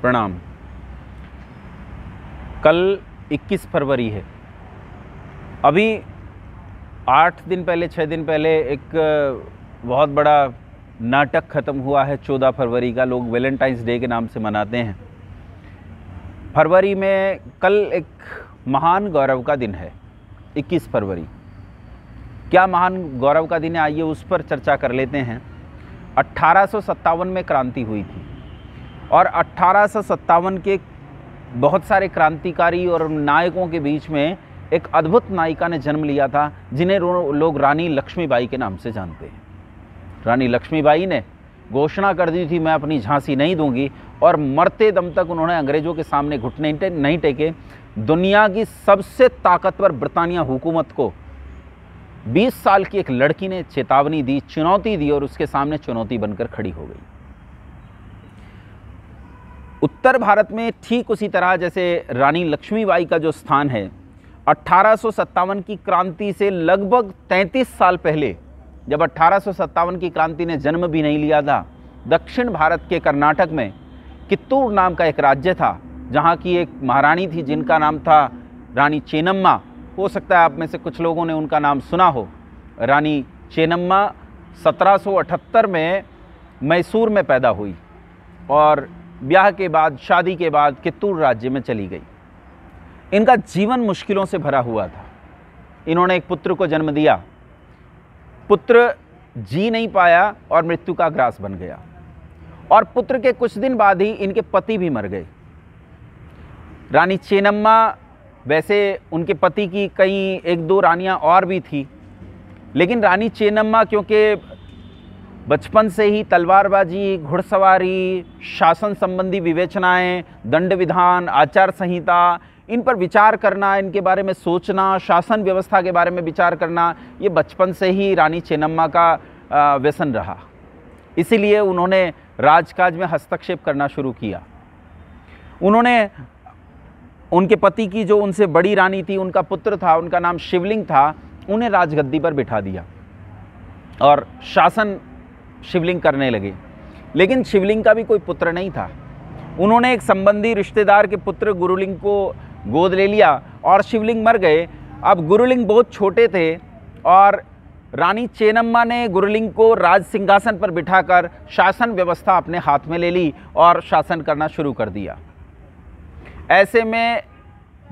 प्रणाम कल 21 फरवरी है अभी आठ दिन पहले छः दिन पहले एक बहुत बड़ा नाटक ख़त्म हुआ है चौदह फरवरी का लोग वैलेंटाइंस डे के नाम से मनाते हैं फरवरी में कल एक महान गौरव का दिन है 21 फरवरी क्या महान गौरव का दिन है आइए उस पर चर्चा कर लेते हैं अट्ठारह में क्रांति हुई थी और अट्ठारह के बहुत सारे क्रांतिकारी और नायकों के बीच में एक अद्भुत नायिका ने जन्म लिया था जिन्हें लोग रानी लक्ष्मीबाई के नाम से जानते हैं रानी लक्ष्मीबाई ने घोषणा कर दी थी मैं अपनी झांसी नहीं दूंगी और मरते दम तक उन्होंने अंग्रेज़ों के सामने घुटने नहीं टेके दुनिया की सबसे ताकतवर ब्रितानिया हुकूमत को 20 साल की एक लड़की ने चेतावनी दी चुनौती दी और उसके सामने चुनौती बनकर खड़ी हो गई उत्तर भारत में ठीक उसी तरह जैसे रानी लक्ष्मीबाई का जो स्थान है अट्ठारह की क्रांति से लगभग 33 साल पहले जब अट्ठारह की क्रांति ने जन्म भी नहीं लिया था दक्षिण भारत के कर्नाटक में कित्तूर नाम का एक राज्य था जहाँ की एक महारानी थी जिनका नाम था रानी चेनम्मा हो सकता है आप में से कुछ लोगों ने उनका नाम सुना हो रानी चेनम्मा 1778 में मैसूर में पैदा हुई और ब्याह के बाद शादी के बाद कित्तूर राज्य में चली गई इनका जीवन मुश्किलों से भरा हुआ था इन्होंने एक पुत्र को जन्म दिया पुत्र जी नहीं पाया और मृत्यु का ग्रास बन गया और पुत्र के कुछ दिन बाद ही इनके पति भी मर गए रानी चेनम्मा वैसे उनके पति की कई एक दो रानियां और भी थी लेकिन रानी चेनम्मा क्योंकि बचपन से ही तलवारबाजी घुड़सवारी शासन संबंधी विवेचनाएं, दंड विधान आचार संहिता इन पर विचार करना इनके बारे में सोचना शासन व्यवस्था के बारे में विचार करना ये बचपन से ही रानी चेन्नम्मा का व्यसन रहा इसीलिए उन्होंने राजकाज में हस्तक्षेप करना शुरू किया उन्होंने उनके पति की जो उनसे बड़ी रानी थी उनका पुत्र था उनका नाम शिवलिंग था उन्हें राजगद्दी पर बिठा दिया और शासन शिवलिंग करने लगे लेकिन शिवलिंग का भी कोई पुत्र नहीं था उन्होंने एक संबंधी रिश्तेदार के पुत्र गुरुलिंग को गोद ले लिया और शिवलिंग मर गए अब गुरुलिंग बहुत छोटे थे और रानी चेनम्मा ने गुरुलिंग को राज सिंहासन पर बिठाकर शासन व्यवस्था अपने हाथ में ले ली और शासन करना शुरू कर दिया ऐसे में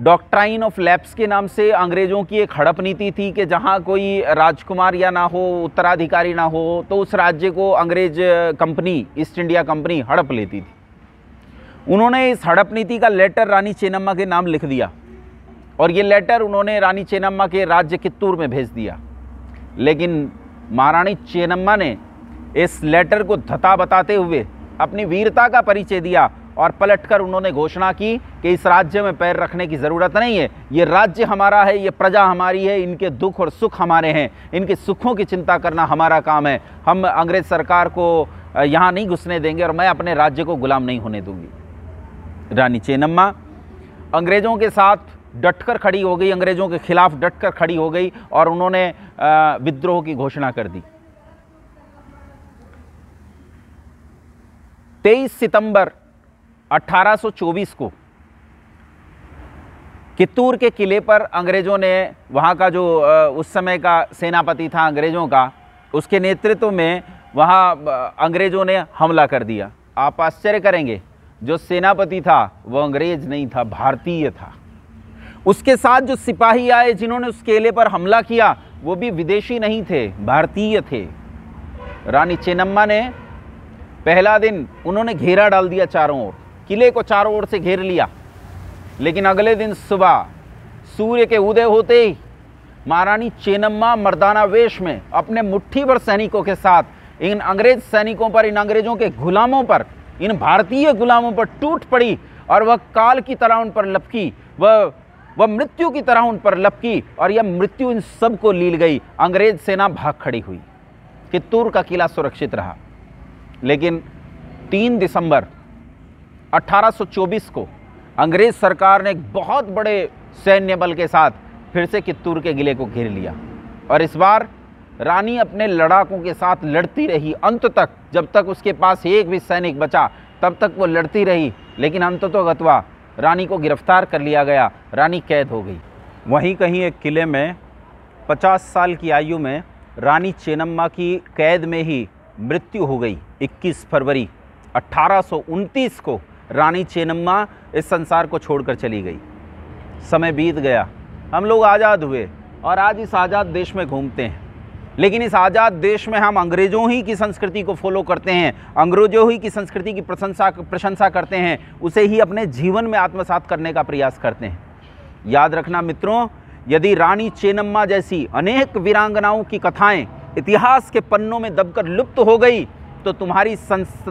डॉक्ट्राइन ऑफ लैप्स के नाम से अंग्रेज़ों की एक हड़प नीति थी कि जहाँ कोई राजकुमार या ना हो उत्तराधिकारी ना हो तो उस राज्य को अंग्रेज कंपनी ईस्ट इंडिया कंपनी हड़प लेती थी उन्होंने इस हड़प नीति का लेटर रानी चेनम्मा के नाम लिख दिया और ये लेटर उन्होंने रानी चेनम्मा के राज्य कित्तूर में भेज दिया लेकिन महारानी चेनम्मा ने इस लेटर को धता बताते हुए अपनी वीरता का परिचय दिया और पलटकर उन्होंने घोषणा की कि इस राज्य में पैर रखने की ज़रूरत नहीं है ये राज्य हमारा है ये प्रजा हमारी है इनके दुख और सुख हमारे हैं इनके सुखों की चिंता करना हमारा काम है हम अंग्रेज़ सरकार को यहाँ नहीं घुसने देंगे और मैं अपने राज्य को गुलाम नहीं होने दूंगी रानी चेनम्मा अंग्रेज़ों के साथ डटकर खड़ी हो गई अंग्रेज़ों के खिलाफ डटकर खड़ी हो गई और उन्होंने विद्रोह की घोषणा कर दी 23 सितंबर 1824 को कित्तूर के किले पर अंग्रेज़ों ने वहाँ का जो उस समय का सेनापति था अंग्रेज़ों का उसके नेतृत्व में वहाँ अंग्रेज़ों ने हमला कर दिया आप आश्चर्य करेंगे जो सेनापति था वो अंग्रेज़ नहीं था भारतीय था उसके साथ जो सिपाही आए जिन्होंने उस किले पर हमला किया वो भी विदेशी नहीं थे भारतीय थे रानी चेनम्मा ने पहला दिन उन्होंने घेरा डाल दिया चारों ओर किले को चारों ओर से घेर लिया लेकिन अगले दिन सुबह सूर्य के उदय होते ही महारानी चेनम्मा मर्दाना वेश में अपने मुट्ठी भर सैनिकों के साथ इन अंग्रेज सैनिकों पर इन अंग्रेजों के गुलामों पर इन भारतीय गुलामों पर टूट पड़ी और वह काल की तरह उन पर लपकी वह वह मृत्यु की तरह उन पर लपकी और यह मृत्यु इन सबको लील गई अंग्रेज सेना भाग खड़ी हुई कित्तूर का किला सुरक्षित रहा लेकिन तीन दिसंबर 1824 को अंग्रेज़ सरकार ने एक बहुत बड़े सैन्य बल के साथ फिर से कित्तूर के किले को घेर लिया और इस बार रानी अपने लड़ाकों के साथ लड़ती रही अंत तक जब तक उसके पास एक भी सैनिक बचा तब तक वो लड़ती रही लेकिन अंत तो गतवा रानी को गिरफ्तार कर लिया गया रानी कैद हो गई वहीं कहीं एक किले में 50 साल की आयु में रानी चेनम्मा की कैद में ही मृत्यु हो गई 21 फरवरी अट्ठारह को रानी चेनम्मा इस संसार को छोड़कर चली गई समय बीत गया हम लोग आज़ाद हुए और आज इस आज़ाद देश में घूमते हैं लेकिन इस आज़ाद देश में हम अंग्रेज़ों ही की संस्कृति को फॉलो करते हैं अंग्रेज़ों ही की संस्कृति की प्रशंसा प्रशंसा करते हैं उसे ही अपने जीवन में आत्मसात करने का प्रयास करते हैं याद रखना मित्रों यदि रानी चेनम्मा जैसी अनेक वीरांगनाओं की कथाएं इतिहास के पन्नों में दबकर लुप्त हो गई तो तुम्हारी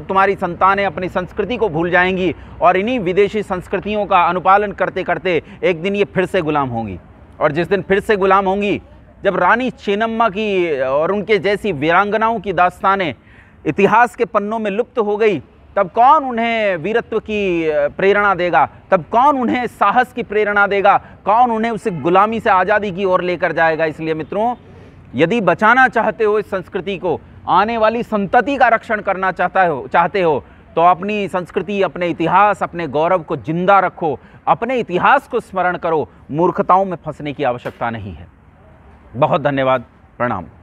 तुम्हारी संतानें अपनी संस्कृति को भूल जाएंगी और इन्हीं विदेशी संस्कृतियों का अनुपालन करते करते एक दिन ये फिर से गुलाम होंगी और जिस दिन फिर से गुलाम होंगी जब रानी चेनम्मा की और उनके जैसी वीरांगनाओं की दास्तानें इतिहास के पन्नों में लुप्त हो गई तब कौन उन्हें वीरत्व की प्रेरणा देगा तब कौन उन्हें साहस की प्रेरणा देगा कौन उन्हें उसे गुलामी से आज़ादी की ओर लेकर जाएगा इसलिए मित्रों यदि बचाना चाहते हो इस संस्कृति को आने वाली संतति का रक्षण करना चाहता हो चाहते हो तो अपनी संस्कृति अपने इतिहास अपने गौरव को जिंदा रखो अपने इतिहास को स्मरण करो मूर्खताओं में फंसने की आवश्यकता नहीं है बहुत धन्यवाद प्रणाम